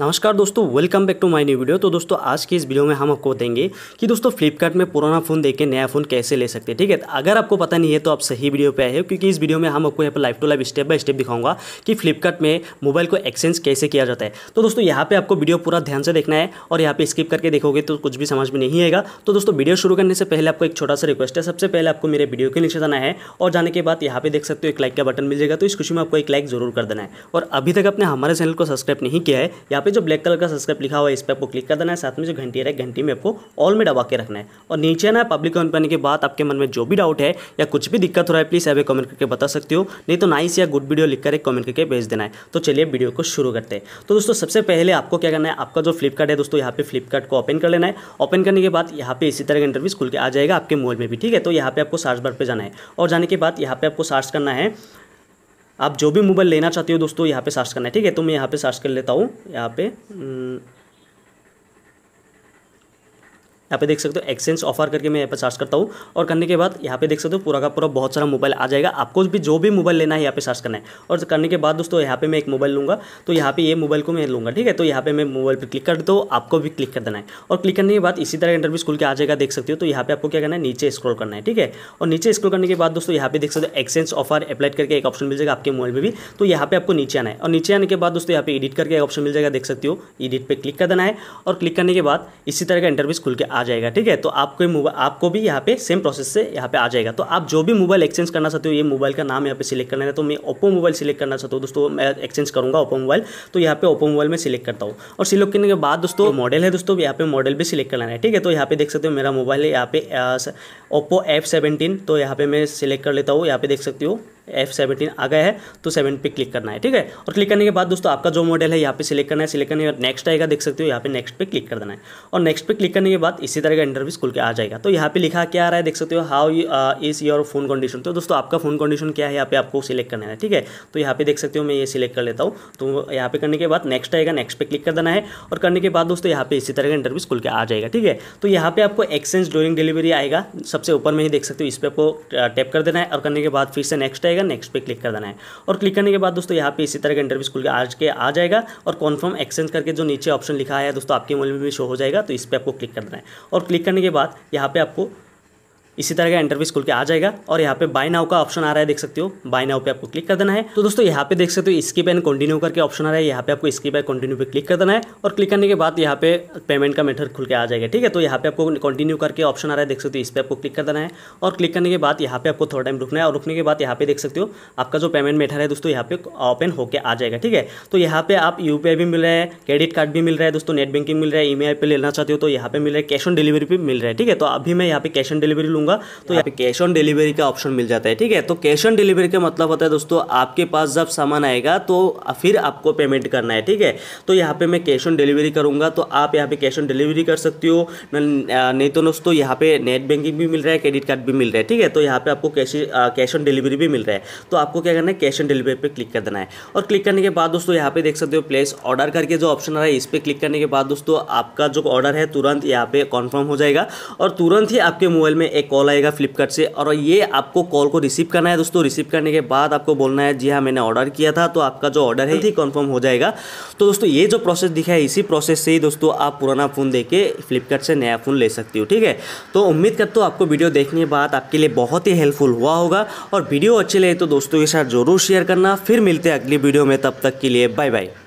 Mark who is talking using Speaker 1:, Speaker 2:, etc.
Speaker 1: नमस्कार दोस्तों welcome back to my new video तो दोस्तों आज की इस वीडियो में हम आपको बताएंगे कि दोस्तों फ्लिपकार्ट में पुराना फ़ोन देके नया फ़ोन कैसे ले सकते हैं ठीक है अगर आपको पता नहीं है तो आप सही वीडियो पे आए हो क्योंकि इस वीडियो में हम आपको यहाँ पर life to life step by step दिखाऊंगा कि फ्लिपकार्ट में मोबाइल को एक्सचेंज कैसे किया जाता है तो दोस्तों यहाँ पर आपको वीडियो पूरा ध्यान से देखना है और यहाँ पर स्किप करके देखोगे तो कुछ भी समझ में नहीं आएगा तो दोस्तों वीडियो शुरू करने से पहले आपको एक छोटा सा रिक्वेस्ट है सबसे पहले आपको मेरे वीडियो के नीचे जाना है और जाने के बाद यहाँ पर देख सकते हो एक लाइक का बटन मिल जाएगा तो इस खुशी में आपको एक लाइक जरूर कर देना है और अभी तक आपने हमारे चैनल को सब्सक्राइब नहीं किया है यहाँ पे जो ब्लैक कलर का सब्सक्राइब लिखा हुआ है इस पर आपको क्लिक कर देना है साथ में जो घंटी है घंटी में आपको ऑल में डबा के रखना है और नीचे ना पब्लिक कंपनी के बाद आपके मन में जो भी डाउट है या कुछ भी दिक्कत हो रहा है प्लीज़ अभी कमेंट करके बता सकते हो नहीं तो नाइस या गुड वीडियो लिखकर एक कमेंट करके भेज देना है तो चलिए वीडियो को शुरू करते हैं तो दोस्तों सबसे पहले आपको क्या करना है आपका जो फ्लिपकार्ट है दोस्तों यहाँ पे फ्लिपकार्ट को ओपन कर लेना है ओपन करने के बाद यहाँ पे इसी तरह का इंटरव्यू खुल के आ जाएगा आपके मोबाइल में भी ठीक है तो यहाँ पे आपको सर्च बार पे जाना है और जाने के बाद यहाँ पे आपको सर्च करना है आप जो भी मोबाइल लेना चाहते हो दोस्तों यहाँ पे सर्च करना है ठीक है तो मैं यहाँ पे सर्च कर लेता हूँ यहाँ पे हम्म, यहाँ पे देख सकते हो एक्सचेंज ऑफर करके मैं यहाँ पे सर्च करता हूँ और करने के बाद यहाँ पे देख सकते हो पूरा का पूरा बहुत सारा मोबाइल आ जाएगा आपको भी जो भी मोबाइल लेना है यहाँ पे सर्च करना है और करने के बाद दोस्तों यहाँ पे मैं एक मोबाइल लूँगा तो यहाँ पे ये मोबाइल को मैं लूँगा ठीक है तो यहाँ पे मैं मोबाइल पर क्लिक कर देता हूँ आपको भी क्लिक कर देना है और क्लिक करने के बाद इसी तरह इंटरव्यू स्कूल के आ जाएगा देख सकते हो तो यहाँ पे आपको क्या करना है नीचे स्क्रॉल करना है ठीक है और नीचे स्क्रॉल करने के बाद दोस्तों यहाँ पे देख सकते हो एक्सचेंज ऑफर अप्लाइड करके एक ऑप्शन मिल जाएगा आपके मोबाइल में भी तो यहाँ पे आपको नीचे आना है और नीचे आने के बाद दोस्तों यहाँ पे एडिट करके एक ऑप्शन मिल जाएगा देख सकते हो एडिट पर क्लिक कर देना है और क्लिक करने के बाद इसी तरह का इंटरव्यू स्कूल के आ जाएगा ठीक है तो आपको मोबाइल आपको भी यहाँ पे सेम प्रोसेस से यहाँ पे आ जाएगा तो आप जो भी मोबाइल एक्सचेंज करना चाहते हो ये मोबाइल का नाम यहाँ पे सिलेक्ट करना है तो मैं ओप्पो मोबाइल सिलेक्ट करना चाहता हूँ दोस्तों मैं एक्सचेंज करूँगा ओप्पो मोबाइल तो यहाँ पे ओप्पो मोबाइल में सिलेक्ट करता हूँ और सिलेक्ट करने के बाद दोस्तों मॉडल है दोस्तों यहाँ पे मॉडल भी सिलेक्ट करना है ठीक है तो यहाँ पे देख सकते हो मेरा मोबाइल है यहाँ पे ओप्पो एफ सेवेंटीन तो यहाँ पे मैं सिलेक्ट कर लेता हूँ यहाँ पे देख सकते हो एफ सेवेंटीन आ गया है तो सेवन पे क्लिक करना है ठीक है और क्लिक करने के बाद दोस्तों आपका जो मॉडल है यहाँ पे सिलेक्ट करना है सिलेक्ट करने के बाद नेक्स्ट आएगा देख सकते हो यहाँ पे नेक्स्ट पे क्लिक कर देना है और नेक्स्ट पे क्लिक करने के बाद इसी तरह का इंटरव्यू खुल के आ जाएगा तो यहाँ पे लिखा क्या आ रहा है देख सकते हो how is your phone condition तो दोस्तों आपका फोन कंडीशन क्या है यहाँ पे आपको सिलेक्ट करना है ठीक है तो यहाँ पे देख सकते हो मैं ये सिलेक्ट कर लेता हूँ तो यहाँ पे करने के बाद नेक्स्ट आएगा नेक्स्ट पे क्लिक कर देना है और करने के बाद दोस्तों यहाँ पे इसी तरह का इंटरव्यू खुल के आ जाएगा ठीक है तो यहाँ पे आपको एक्सचेंज डोरिंग डिलीवरी आएगा सबसे ऊपर में ही देख सकते हो इस पर आपको टैप uh, कर देना है और करने के बाद फिर से नेक्स्ट आएगा जाएगा नेक्स्ट पे क्लिक कर देना है और क्लिक करने के बाद दोस्तों यहाँ पे इसी तरह का इंटरव्यू स्कूल के आज के आ जाएगा और कॉन्फर्म एक्सचेंज करके जो नीचे ऑप्शन लिखा है दोस्तों आपके मोबाइल में भी शो हो जाएगा तो इस पर आपको क्लिक कर देना है और क्लिक करने के बाद यहाँ पे आपको इसी तरह का इंटरव्यू खुल के आ जाएगा और यहाँ पे बाय नाउ का ऑप्शन आ रहा है देख सकते हो बाय नाउ पे आपको क्लिक कर देना है तो दोस्तों यहाँ पे देख सकते हो स्किप एंड कंटिन्यू करके ऑप्शन आ रहा है यहाँ पे आपको स्किप एंड कंटिन्यू पे क्लिक कर देना है और क्लिक करने के बाद यहाँ पे पेमेंट का मेथड खुल के आ जाएगा ठीक है तो यहाँ पे आपको कंटिन्यू करके ऑप्शन आ रहा है देख सकते हो इस पर आपको क्लिक कर देना है और क्लिक करने के बाद यहाँ पे आपको थोड़ा टाइम रुकना है और रुकने के बाद यहाँ पे देख सकते हो आपका जो पेमेंट मेथड है दोस्तों यहाँ पे ओपन होकर आ जाएगा ठीक है तो यहाँ पे आप यू भी मिल रहा है क्रेडिट कार्ड भी मिल रहा है दोस्तों नेट बैंकिंग मिल रहा है ई पे लेना चाहते हो तो यहाँ पे मिल रहा है कैश ऑन डिलीवरी भी मिल रहा है ठीक है तो अभी मैं यहाँ पे कैश ऑन डिलीवरी लूँगा दूंगा तो यहाँ पे कैश ऑन डिलीवरी का ऑप्शन मिल जाता है ठीक है तो कैश ऑन डिलीवरी का मतलब होता है दोस्तों आपके पास जब सामान आएगा तो फिर आपको पेमेंट करना है ठीक है तो यहाँ पे मैं कैश ऑन डिलीवरी करूंगा तो आप यहाँ पे कैश ऑन डिलीवरी कर सकती हो नहीं तो दोस्तों यहाँ पे नेट बैंकिंग भी मिल रहा है क्रेडिट कार्ड भी मिल रहा है ठीक है तो यहाँ पे आपको कैश कैश ऑन डिलीवरी भी मिल रहा है तो आपको क्या करना है कैश ऑन डिलीवरी पर क्लिक कर देना है और क्लिक करने के बाद दोस्तों यहाँ पे देख सकते हो प्लेस ऑर्डर करके जो ऑप्शन आ रहा है इस पर क्लिक करने के बाद दोस्तों आपका जो ऑर्डर है तुरंत यहाँ पे कन्फर्म हो जाएगा और तुरंत ही आपके मोबाइल में एक कॉल आएगा फ्लिपकार्ट से और ये आपको कॉल को रिसीव करना है दोस्तों रिसीव करने के बाद आपको बोलना है जी हाँ मैंने ऑर्डर किया था तो आपका जो ऑर्डर है ठीक कन्फर्म हो जाएगा तो दोस्तों ये जो प्रोसेस दिखा है इसी प्रोसेस से ही दोस्तों आप पुराना फ़ोन दे के फ्लिपकार्ट से नया फ़ोन ले सकती हो ठीक है तो उम्मीद करता हूँ आपको वीडियो देखने के बाद आपके लिए बहुत ही हेल्पफुल हुआ होगा और वीडियो अच्छे लगे तो दोस्तों के साथ ज़रूर शेयर करना फिर मिलते हैं अगली वीडियो में तब तक के लिए बाय बाय